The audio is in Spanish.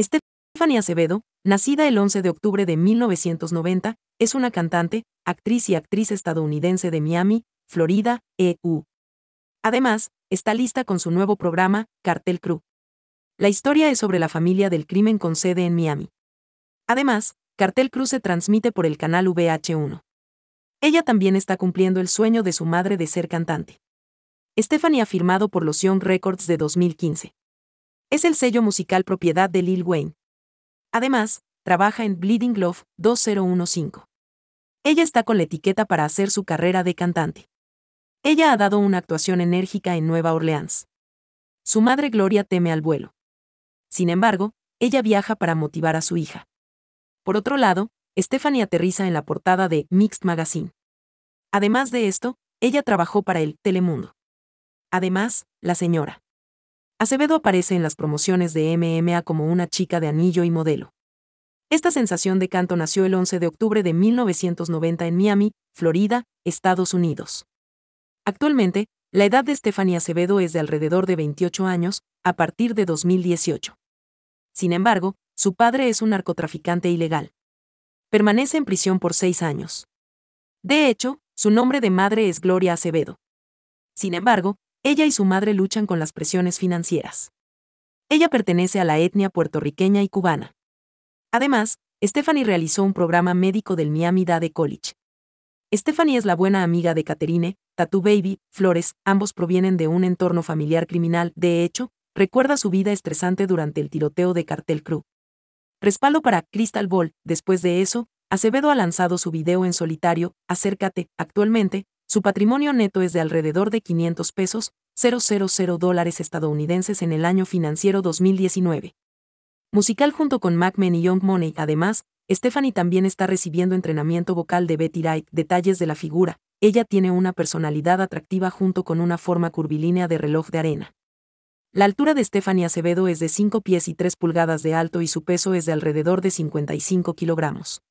Este Stephanie Acevedo, nacida el 11 de octubre de 1990, es una cantante, actriz y actriz estadounidense de Miami, Florida, EU. Además, está lista con su nuevo programa, Cartel Crew. La historia es sobre la familia del crimen con sede en Miami. Además, Cartel Crew se transmite por el canal VH1. Ella también está cumpliendo el sueño de su madre de ser cantante. Stephanie ha firmado por los Young Records de 2015. Es el sello musical propiedad de Lil Wayne. Además, trabaja en Bleeding Love 2015. Ella está con la etiqueta para hacer su carrera de cantante. Ella ha dado una actuación enérgica en Nueva Orleans. Su madre Gloria teme al vuelo. Sin embargo, ella viaja para motivar a su hija. Por otro lado, Stephanie aterriza en la portada de Mixed Magazine. Además de esto, ella trabajó para el Telemundo. Además, la señora Acevedo aparece en las promociones de MMA como una chica de anillo y modelo. Esta sensación de canto nació el 11 de octubre de 1990 en Miami, Florida, Estados Unidos. Actualmente, la edad de Stephanie Acevedo es de alrededor de 28 años, a partir de 2018. Sin embargo, su padre es un narcotraficante ilegal. Permanece en prisión por seis años. De hecho, su nombre de madre es Gloria Acevedo. Sin embargo, ella y su madre luchan con las presiones financieras. Ella pertenece a la etnia puertorriqueña y cubana. Además, Stephanie realizó un programa médico del Miami Dade College. Stephanie es la buena amiga de Caterine, Tattoo Baby, Flores, ambos provienen de un entorno familiar criminal, de hecho, recuerda su vida estresante durante el tiroteo de Cartel Crew. Respaldo para Crystal Ball, después de eso, Acevedo ha lanzado su video en solitario, Acércate, actualmente, su patrimonio neto es de alrededor de 500 pesos, 000 dólares estadounidenses en el año financiero 2019. Musical junto con Men y Young Money, además, Stephanie también está recibiendo entrenamiento vocal de Betty Wright. Detalles de la figura. Ella tiene una personalidad atractiva junto con una forma curvilínea de reloj de arena. La altura de Stephanie Acevedo es de 5 pies y 3 pulgadas de alto y su peso es de alrededor de 55 kilogramos.